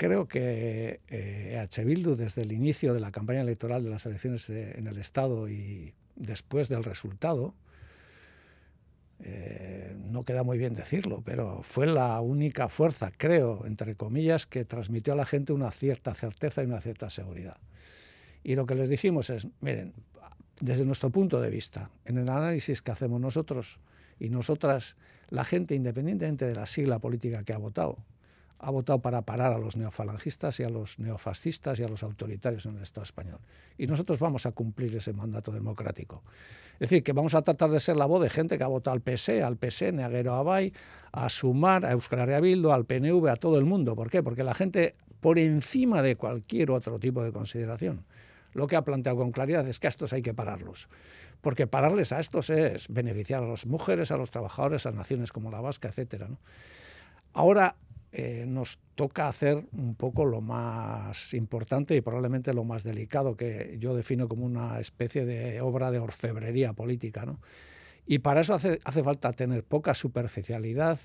Creo que eh, Bildu, desde el inicio de la campaña electoral de las elecciones eh, en el Estado y después del resultado, eh, no queda muy bien decirlo, pero fue la única fuerza, creo, entre comillas, que transmitió a la gente una cierta certeza y una cierta seguridad. Y lo que les dijimos es, miren, desde nuestro punto de vista, en el análisis que hacemos nosotros y nosotras, la gente, independientemente de la sigla política que ha votado, ha votado para parar a los neofalangistas y a los neofascistas y a los autoritarios en el Estado español. Y nosotros vamos a cumplir ese mandato democrático. Es decir, que vamos a tratar de ser la voz de gente que ha votado al PS, e, al PSN, e, a Guero Abay, a Sumar, a Euskal Herria al PNV, a todo el mundo. ¿Por qué? Porque la gente, por encima de cualquier otro tipo de consideración, lo que ha planteado con claridad es que a estos hay que pararlos. Porque pararles a estos es beneficiar a las mujeres, a los trabajadores, a naciones como la vasca, etc. ¿no? Ahora eh, nos toca hacer un poco lo más importante y probablemente lo más delicado, que yo defino como una especie de obra de orfebrería política. Y para eso hace, falta tener poca superficialidad,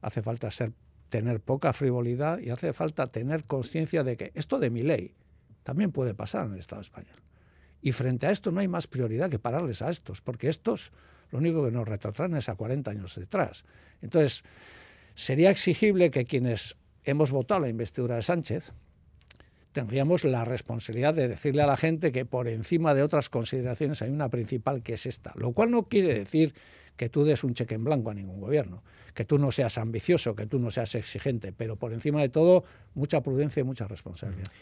hace falta ser, tener poca frivolidad y hace falta tener conciencia de que esto de mi ley también puede pasar en el Estado español. Y frente a esto no hay más prioridad que pararles a estos, porque estos lo único que nos retratan es a 40 años detrás. Entonces, sería exigible que quienes hemos votado la investidura de Sánchez tendríamos la responsabilidad de decirle a la gente que por encima de otras consideraciones hay una principal que es esta, lo cual no quiere decir que tú des un cheque en blanco a ningún gobierno, que tú no seas ambicioso, que tú no seas exigente, pero por encima de todo, mucha prudencia y mucha responsabilidad.